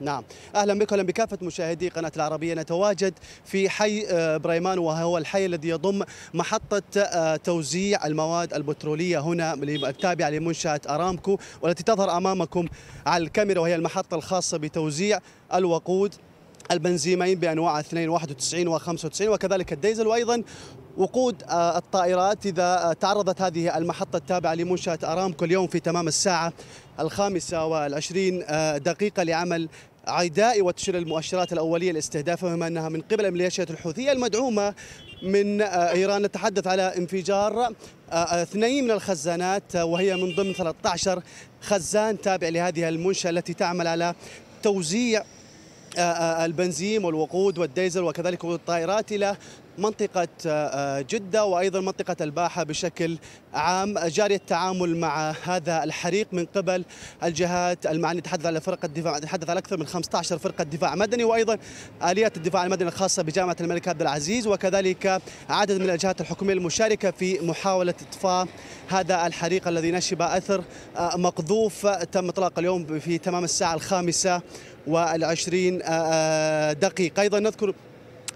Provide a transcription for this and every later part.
نعم اهلا بكم بكافه مشاهدي قناه العربيه نتواجد في حي آه، بريمان وهو الحي الذي يضم محطه آه، توزيع المواد البتروليه هنا التابعه لمنشاه ارامكو والتي تظهر امامكم على الكاميرا وهي المحطه الخاصه بتوزيع الوقود البنزيمين بانواع 291 و95 وكذلك الديزل وايضا وقود آه، الطائرات إذا آه، تعرضت هذه المحطة التابعة لمنشأة أرامكو اليوم في تمام الساعة الخامسة والعشرين آه، دقيقة لعمل عدائي وتشير المؤشرات الأولية لاستهدافها بما أنها من قبل الميليشيات الحوثية المدعومة من إيران نتحدث على انفجار اثنين من الخزانات وهي من ضمن 13 خزان تابع لهذه المنشأة التي تعمل على توزيع آه، آه، البنزين والوقود والديزل وكذلك الطائرات إلى منطقة آه، آه، جدة وأيضا منطقة الباحة بشكل عام جاري التعامل مع هذا الحريق من قبل الجهات المعنية تحدث على فرقة الدفاع تحدث على أكثر من 15 فرقة دفاع مدني وأيضا آليات الدفاع المدني الخاصة بجامعة الملك عبد العزيز وكذلك عدد من الجهات الحكومية المشاركة في محاولة إطفاء هذا الحريق الذي نشب أثر آه، مقذوف تم إطلاقه اليوم في تمام الساعة الخامسة والعشرين دقيقة أيضا نذكر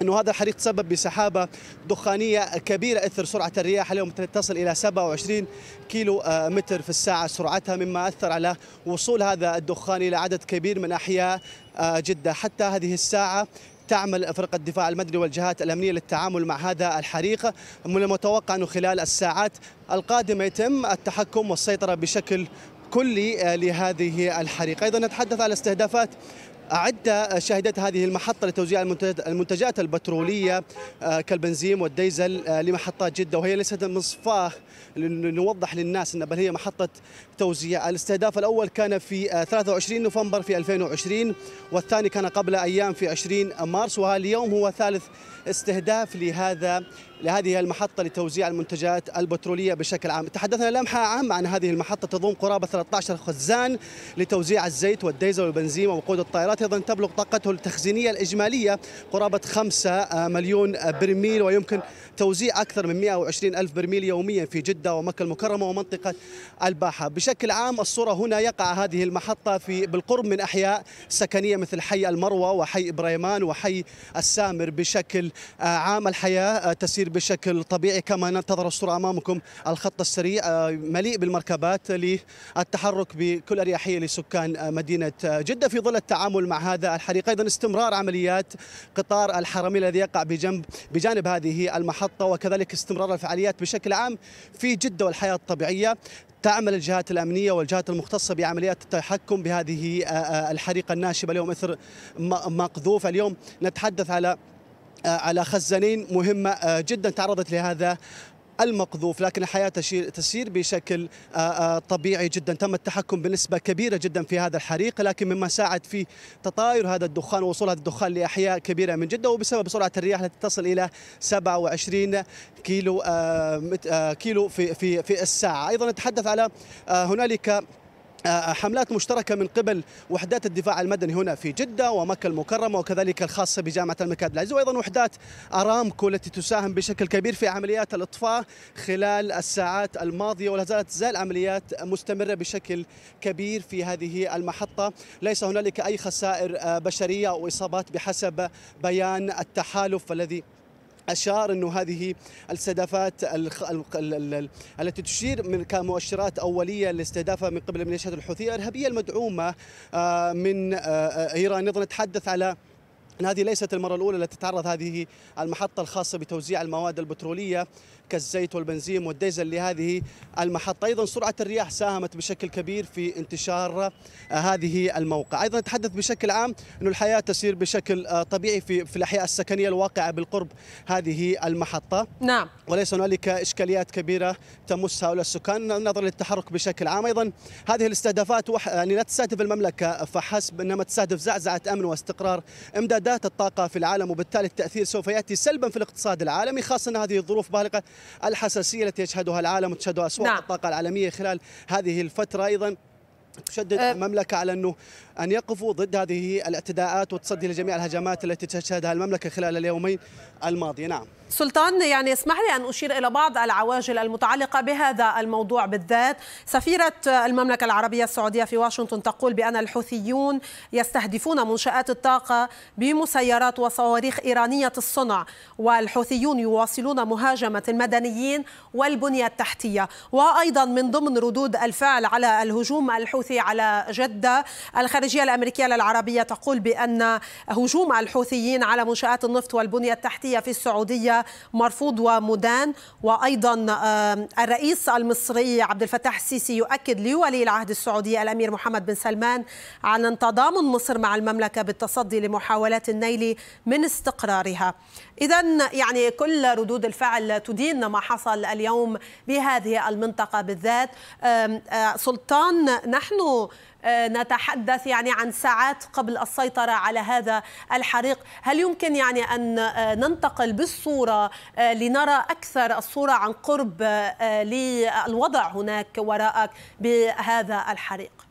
انه هذا الحريق تسبب بسحابه دخانيه كبيره اثر سرعه الرياح اليوم تصل الى 27 كيلو آه، متر في الساعه سرعتها مما اثر على وصول هذا الدخان الى عدد كبير من احياء آه، جده حتى هذه الساعه تعمل فرقة الدفاع المدني والجهات الأمنية للتعامل مع هذا الحريق من المتوقع أنه خلال الساعات القادمة يتم التحكم والسيطرة بشكل كلي آه، لهذه الحريق أيضا نتحدث على استهدافات أعد شهدت هذه المحطة لتوزيع المنتجات البترولية آه، كالبنزين والديزل آه، لمحطات جدة وهي ليست مصفاة لنوضح للناس أن بل هي محطة توزيع الاستهداف الأول كان في 23 آه، نوفمبر في 2020 والثاني كان قبل أيام في 20 مارس وهذا اليوم هو ثالث استهداف لهذا لهذه المحطة لتوزيع المنتجات البترولية بشكل عام تحدثنا لمحة عامة عن هذه المحطة تضم قرابة 13 خزان لتوزيع الزيت والديزل والبنزين ووقود الطائرات أيضا تبلغ طاقته التخزينية الإجمالية قرابة 5 مليون برميل ويمكن توزيع أكثر من 120 ألف برميل يوميا في جدة ومكة المكرمة ومنطقة الباحة بشكل عام الصورة هنا يقع هذه المحطة في بالقرب من أحياء سكنية مثل حي المروة وحي إبريمان وحي السامر بشكل آه، عام الحياة آه، تسير بشكل طبيعي كما ننتظر الصورة أمامكم الخط السريع آه، مليء بالمركبات للتحرك بكل أريحية لسكان مدينة جدة في ظل التعامل مع هذا الحريق أيضا استمرار عمليات قطار الحرمي الذي يقع بجنب بجانب هذه المحطة وكذلك استمرار الفعاليات بشكل عام في جدة والحياة الطبيعية تعمل الجهات الأمنية والجهات المختصة بعمليات التحكم بهذه الحريقة الناشبة اليوم إثر مقذوف اليوم نتحدث على آه، على خزانين مهمة آه، جدا تعرضت لهذا المقذوف لكن الحياة تسير بشكل آه، طبيعي جدا تم التحكم بنسبة كبيرة جدا في هذا الحريق لكن مما ساعد في تطاير هذا الدخان ووصول هذا الدخان لأحياء كبيرة من جدة وبسبب سرعة الرياح التي تصل إلى 27 كيلو كيلو في في في الساعة أيضا نتحدث على هنالك آه، حملات مشتركة من قبل وحدات الدفاع المدني هنا في جدة ومكة المكرمة وكذلك الخاصة بجامعة الملك العزيز وأيضا وحدات أرامكو التي تساهم بشكل كبير في عمليات الإطفاء خلال الساعات الماضية ولا زالت زال عمليات مستمرة بشكل كبير في هذه المحطة ليس هنالك أي خسائر آه، بشرية أو إصابات بحسب بيان التحالف الذي أشار أنه هذه الاستهدافات التي تشير من كمؤشرات أولية لاستهدافها من قبل الميليشيات الحوثية الإرهابية المدعومة آه، من آه، آه، إيران نتحدث على احنا هذه ليست المرة الأولى التي تتعرض هذه المحطة الخاصة بتوزيع المواد البترولية كالزيت والبنزين والديزل لهذه المحطة أيضا سرعة الرياح ساهمت بشكل كبير في انتشار هذه الموقع أيضا نتحدث بشكل عام انه الحياة تسير بشكل طبيعي في, في الأحياء السكنية الواقعة بالقرب هذه المحطة نعم وليس هنالك إشكاليات كبيرة تمس هؤلاء السكان نظرا للتحرك بشكل عام أيضا هذه الاستهدافات وح... يعني لا تستهدف المملكة فحسب إنما تستهدف زعزعة أمن واستقرار إمدادات انبتات الطاقة في العالم وبالتالي التأثير سوف يأتي سلبا في الاقتصاد العالمي خاصة أن هذه الظروف بالغة الحساسية التي يشهدها العالم وتشهدها أسواق نعم. الطاقة العالمية خلال هذه الفترة أيضا تشدد أه. المملكة على أنه أن يقفوا ضد هذه الاعتداءات وتصدي لجميع الهجمات التي تشهدها المملكة خلال اليومين الماضية نعم سلطان يعني اسمح لي أن أشير إلى بعض العواجل المتعلقة بهذا الموضوع بالذات سفيرة المملكة العربية السعودية في واشنطن تقول بأن الحوثيون يستهدفون منشآت الطاقة بمسيرات وصواريخ إيرانية الصنع والحوثيون يواصلون مهاجمة المدنيين والبنية التحتية وأيضا من ضمن ردود الفعل على الهجوم الحوثي على جدة الخارجية الخارجية الأمريكية للعربية تقول بأن هجوم الحوثيين على منشآت النفط والبنية التحتية في السعودية مرفوض ومدان وأيضا الرئيس المصري عبد الفتاح السيسي يؤكد لولي العهد السعودي الأمير محمد بن سلمان على تضامن مصر مع المملكة بالتصدي لمحاولات النيل من استقرارها إذا يعني كل ردود الفعل تدين ما حصل اليوم بهذه المنطقة بالذات سلطان نحن آه، نتحدث يعني عن ساعات قبل السيطرة على هذا الحريق هل يمكن يعني أن آه، ننتقل بالصورة آه، لنرى أكثر الصورة عن قرب للوضع هناك وراءك بهذا الحريق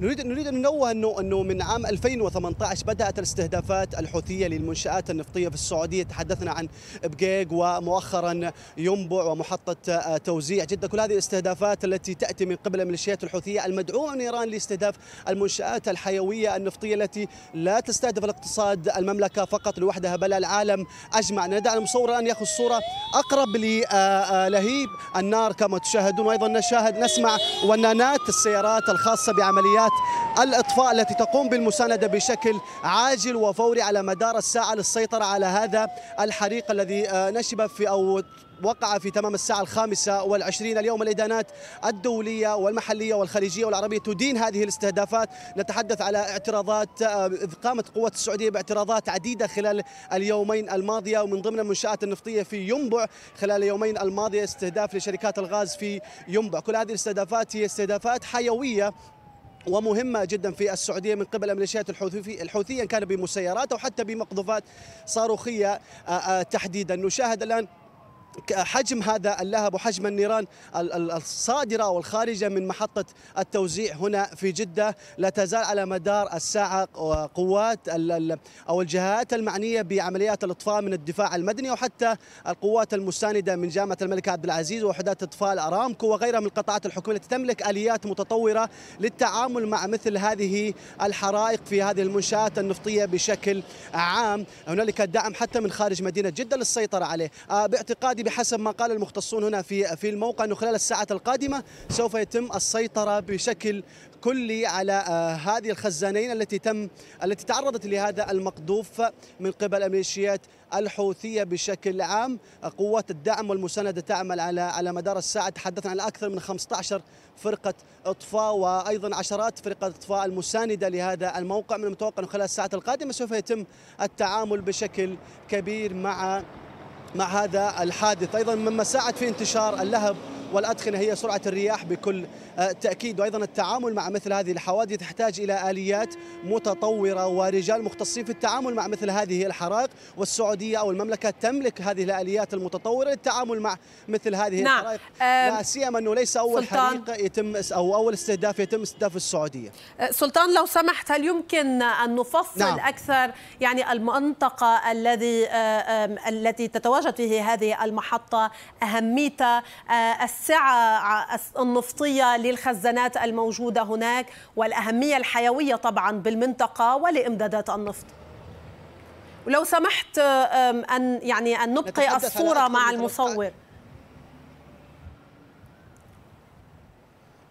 نريد نريد ان ننوه انه انه من عام 2018 بدات الاستهدافات الحوثيه للمنشات النفطيه في السعوديه تحدثنا عن بقيق ومؤخرا ينبع ومحطه آه، توزيع جده كل هذه الاستهدافات التي تاتي من قبل الميليشيات الحوثيه المدعومه من ايران لاستهداف المنشات الحيويه النفطيه التي لا تستهدف الاقتصاد المملكه فقط لوحدها بل العالم اجمع ندع المصور ان ياخذ صوره اقرب آه، آه، لهيب النار كما تشاهدون وايضا نشاهد نسمع ونانات السيارات الخاصه بعمليات مهمات الإطفاء التي تقوم بالمساندة بشكل عاجل وفوري على مدار الساعة للسيطرة على هذا الحريق الذي آه، نشب في أو وقع في تمام الساعة الخامسة والعشرين اليوم الإدانات الدولية والمحلية والخليجية والعربية تدين هذه الاستهدافات نتحدث على اعتراضات آه، إذ قامت قوات السعودية باعتراضات عديدة خلال اليومين الماضية ومن ضمن المنشآت النفطية في ينبع خلال اليومين الماضية استهداف لشركات الغاز في ينبع كل هذه الاستهدافات هي استهدافات حيوية ومهمة جدا في السعودية من قبل الميليشيات الحوثي الحوثية إن كان بمسيرات أو حتى بمقذوفات صاروخية آه، آه، تحديدا نشاهد الآن حجم هذا اللهب وحجم النيران الصادرة والخارجة من محطة التوزيع هنا في جدة لا تزال على مدار الساعة قوات أو الجهات المعنية بعمليات الإطفاء من الدفاع المدني وحتى القوات المساندة من جامعة الملك عبد العزيز ووحدات إطفاء أرامكو وغيرها من القطاعات الحكومية التي تملك آليات متطورة للتعامل مع مثل هذه الحرائق في هذه المنشآت النفطية بشكل عام هنالك دعم حتى من خارج مدينة جدة للسيطرة عليه آه، باعتقادي بحسب ما قال المختصون هنا في في الموقع انه خلال الساعات القادمه سوف يتم السيطره بشكل كلي على آه، هذه الخزانين التي تم التي تعرضت لهذا المقذوف من قبل الميليشيات الحوثيه بشكل عام قوات الدعم والمسانده تعمل على على مدار الساعه تحدثنا عن اكثر من 15 فرقه اطفاء وايضا عشرات فرقه اطفاء المسانده لهذا الموقع من المتوقع انه خلال الساعات القادمه سوف يتم التعامل بشكل كبير مع مع هذا الحادث أيضا مما ساعد في انتشار اللهب والأدخنة هي سرعة الرياح بكل آه، تأكيد وأيضا التعامل مع مثل هذه الحوادث تحتاج إلى آليات متطورة ورجال مختصين في التعامل مع مثل هذه الحرائق والسعودية أو المملكة تملك هذه الآليات المتطورة للتعامل مع مثل هذه نعم. الحرائق لا سيما أنه ليس أول حريق يتم أو أول استهداف يتم استهداف السعودية آه، سلطان لو سمحت هل يمكن أن نفصل نعم. أكثر يعني المنطقة الذي آه، التي تتواجد فيه هذه المحطة أهميتها السعة النفطية للخزانات الموجودة هناك والأهمية الحيوية طبعا بالمنطقة ولإمدادات النفط ولو سمحت أن يعني أن نبقي الصورة مع المصور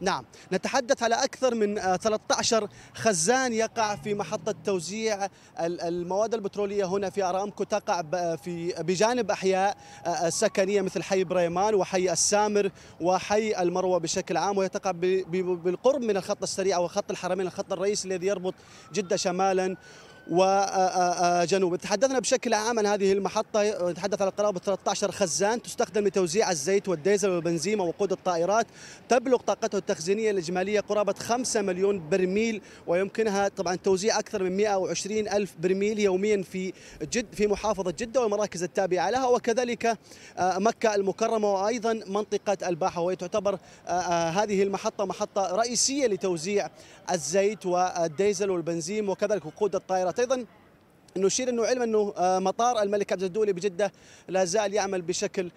نعم نتحدث على أكثر من 13 آه، خزان يقع في محطة توزيع المواد البترولية هنا في أرامكو تقع في بجانب أحياء آه، آه، سكنية مثل حي بريمان وحي السامر وحي المروة بشكل عام وهي تقع بالقرب من الخط السريع وخط الحرمين الخط الرئيسي الذي يربط جدة شمالا وجنوب آه، آه، آه، تحدثنا بشكل عام عن هذه المحطة نتحدث عن قرابة 13 خزان تستخدم لتوزيع الزيت والديزل والبنزين ووقود الطائرات تبلغ طاقته التخزينية الإجمالية قرابة 5 مليون برميل ويمكنها طبعا توزيع أكثر من 120 ألف برميل يوميا في جد في محافظة جدة والمراكز التابعة لها وكذلك مكة المكرمة وأيضا منطقة الباحة وهي تعتبر هذه المحطة محطة رئيسية لتوزيع الزيت والديزل والبنزين وكذلك وقود الطائرات الامارات ايضا نشير انه علم انه آه، مطار الملك عبد الدولي بجده لا زال يعمل بشكل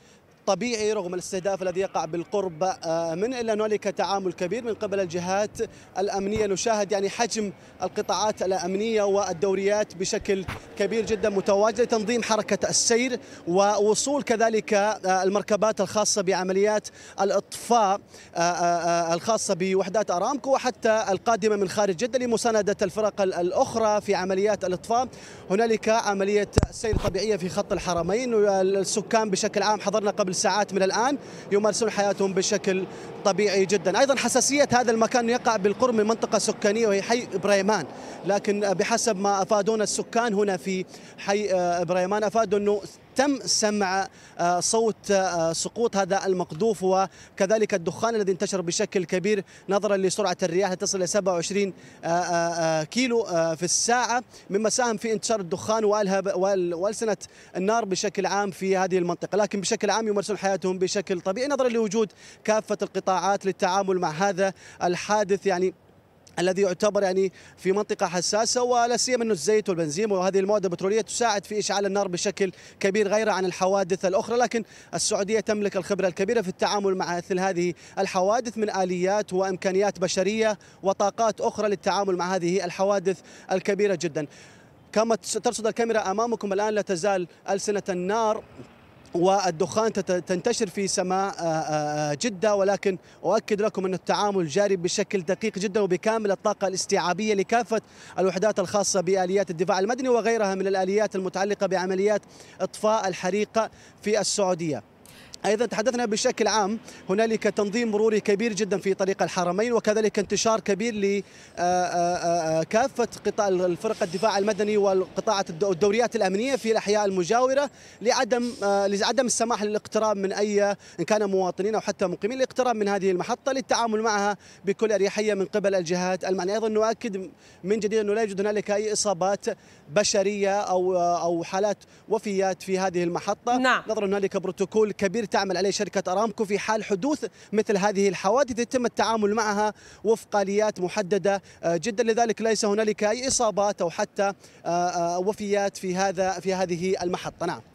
طبيعي رغم الاستهداف الذي يقع بالقرب آه، من الا ان هنالك تعامل كبير من قبل الجهات الامنيه نشاهد يعني حجم القطاعات الامنيه والدوريات بشكل كبير جدا متواجده تنظيم حركه السير ووصول كذلك آه، المركبات الخاصه بعمليات الاطفاء آه، الخاصه بوحدات ارامكو وحتى القادمه من خارج جده لمسانده الفرق الاخرى في عمليات الاطفاء هنالك عمليه سير طبيعيه في خط الحرمين السكان بشكل عام حضرنا قبل قبل ساعات من الآن يمارسون حياتهم بشكل طبيعي جدا أيضا حساسية هذا المكان يقع بالقرب من منطقة سكانية وهي حي إبريمان لكن بحسب ما أفادونا السكان هنا في حي إبريمان أفادوا أنه تم سمع آه، صوت آه، سقوط هذا المقذوف وكذلك الدخان الذي انتشر بشكل كبير نظرا لسرعة الرياح تصل إلى 27 آه، كيلو في الساعة مما ساهم في انتشار الدخان وألسنة النار بشكل عام في هذه المنطقة لكن بشكل عام يمارسون حياتهم بشكل طبيعي نظرا لوجود كافة القطاعات للتعامل مع هذا الحادث يعني الذي يعتبر يعني في منطقه حساسه ولا سيما انه الزيت والبنزين وهذه المواد البتروليه تساعد في اشعال النار بشكل كبير غير عن الحوادث الاخرى لكن السعوديه تملك الخبره الكبيره في التعامل مع مثل هذه الحوادث من اليات وامكانيات بشريه وطاقات اخرى للتعامل مع هذه الحوادث الكبيره جدا كما ترصد الكاميرا امامكم الان لا تزال السنه النار والدخان تنتشر في سماء آه، آه، آه، جدة ولكن أؤكد لكم أن التعامل جاري بشكل دقيق جدا وبكامل الطاقة الاستيعابية لكافة الوحدات الخاصة بآليات الدفاع المدني وغيرها من الآليات المتعلقة بعمليات إطفاء الحريقة في السعودية ايضا تحدثنا بشكل عام هنالك تنظيم مروري كبير جدا في طريق الحرمين وكذلك انتشار كبير لكافه آه، آه، آه، قطاع الفرق الدفاع المدني والقطاع الدوريات الامنيه في الاحياء المجاوره لعدم لعدم السماح للاقتراب من اي ان كان مواطنين او حتى مقيمين الاقتراب من هذه المحطه للتعامل معها بكل اريحيه من قبل الجهات المعنيه ايضا نؤكد من جديد انه لا يوجد هنالك اي اصابات بشريه او او حالات وفيات في هذه المحطه نعم. نظرا هنالك بروتوكول كبير تعمل عليه شركة أرامكو في حال حدوث مثل هذه الحوادث يتم التعامل معها وفق آليات محددة آه، جدا لذلك ليس هنالك أي إصابات أو حتى آه، آه، وفيات في هذا في هذه المحطة نعم